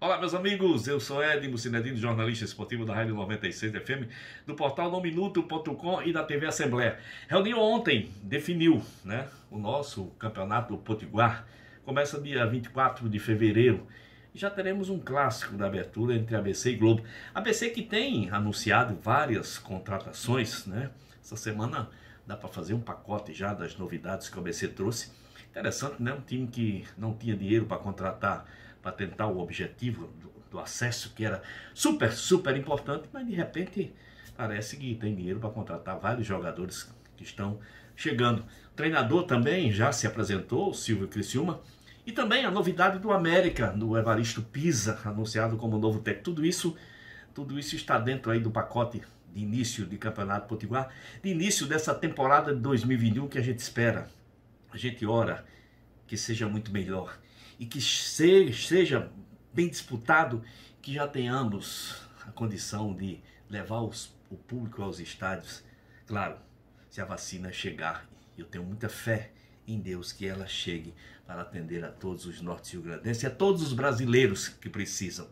Olá, meus amigos, eu sou Edmo Cinedino, jornalista esportivo da Rádio 96 FM, do portal nominuto.com e da TV Assembleia. Reunião ontem definiu né, o nosso campeonato do Potiguar. Começa dia 24 de fevereiro e já teremos um clássico da abertura entre ABC e Globo. ABC que tem anunciado várias contratações, né? Essa semana Dá para fazer um pacote já das novidades que o ABC trouxe. Interessante, né? Um time que não tinha dinheiro para contratar, para tentar o objetivo do, do acesso, que era super, super importante, mas de repente parece que tem dinheiro para contratar vários jogadores que estão chegando. O treinador também já se apresentou, o Silvio Criciúma, e também a novidade do América, do Evaristo Pisa, anunciado como novo técnico. Tudo isso tudo isso está dentro aí do pacote de início de Campeonato Potiguar, de início dessa temporada de 2021 que a gente espera, a gente ora que seja muito melhor e que seja bem disputado, que já tenhamos a condição de levar os, o público aos estádios. Claro, se a vacina chegar, eu tenho muita fé em Deus que ela chegue para atender a todos os norte rio e a todos os brasileiros que precisam.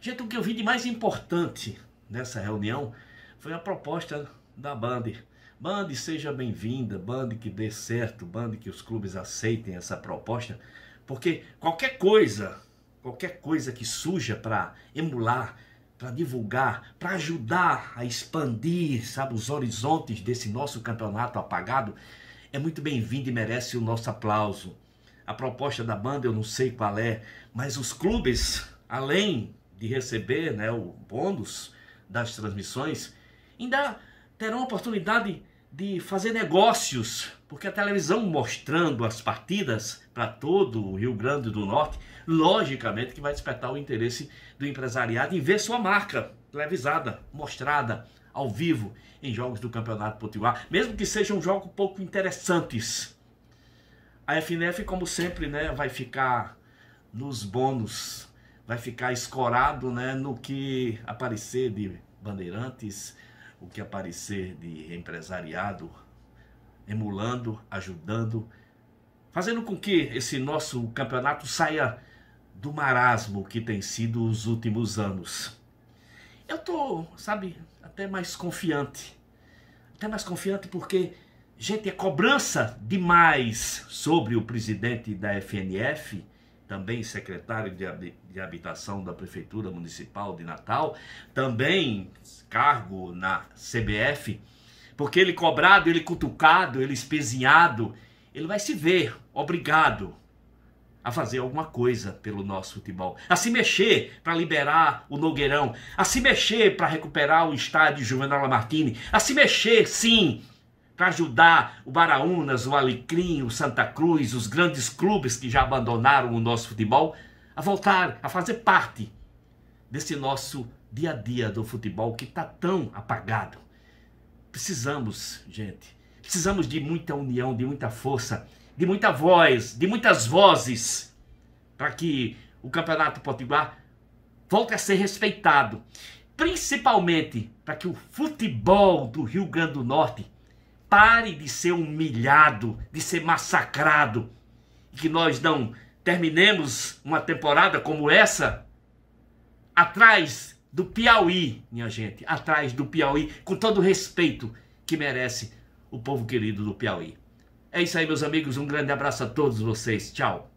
Gente, o que eu vi de mais importante nessa reunião foi a proposta da Band. Band, seja bem-vinda, Band que dê certo, Band que os clubes aceitem essa proposta, porque qualquer coisa, qualquer coisa que suja para emular, para divulgar, para ajudar a expandir, sabe, os horizontes desse nosso campeonato apagado, é muito bem-vindo e merece o nosso aplauso. A proposta da banda eu não sei qual é, mas os clubes, além de receber né, o bônus das transmissões, ainda terão a oportunidade de fazer negócios, porque a televisão mostrando as partidas para todo o Rio Grande do Norte, logicamente que vai despertar o interesse do empresariado em ver sua marca televisada, mostrada ao vivo em jogos do Campeonato Potiguar, mesmo que sejam um jogos pouco interessantes. A FNF, como sempre, né, vai ficar nos bônus vai ficar escorado né, no que aparecer de bandeirantes, o que aparecer de empresariado, emulando, ajudando, fazendo com que esse nosso campeonato saia do marasmo que tem sido os últimos anos. Eu tô, sabe, até mais confiante. Até mais confiante porque, gente, é cobrança demais sobre o presidente da FNF também secretário de, Habitação da Prefeitura Municipal de Natal, também cargo na CBF, porque ele cobrado, ele cutucado, ele espezinhado, ele vai se ver obrigado a fazer alguma coisa pelo nosso futebol, a se mexer para liberar o Nogueirão, a se mexer para recuperar o estádio Juvenal Lamartine, a se mexer, sim, para ajudar o Baraunas, o Alecrim, o Santa Cruz, os grandes clubes que já abandonaram o nosso futebol, a voltar a fazer parte desse nosso dia a dia do futebol que está tão apagado. Precisamos, gente, precisamos de muita união, de muita força, de muita voz, de muitas vozes, para que o Campeonato Potiguar volte a ser respeitado. Principalmente para que o futebol do Rio Grande do Norte pare de ser humilhado, de ser massacrado, e que nós não terminemos uma temporada como essa atrás do Piauí, minha gente, atrás do Piauí, com todo o respeito que merece o povo querido do Piauí. É isso aí, meus amigos. Um grande abraço a todos vocês. Tchau.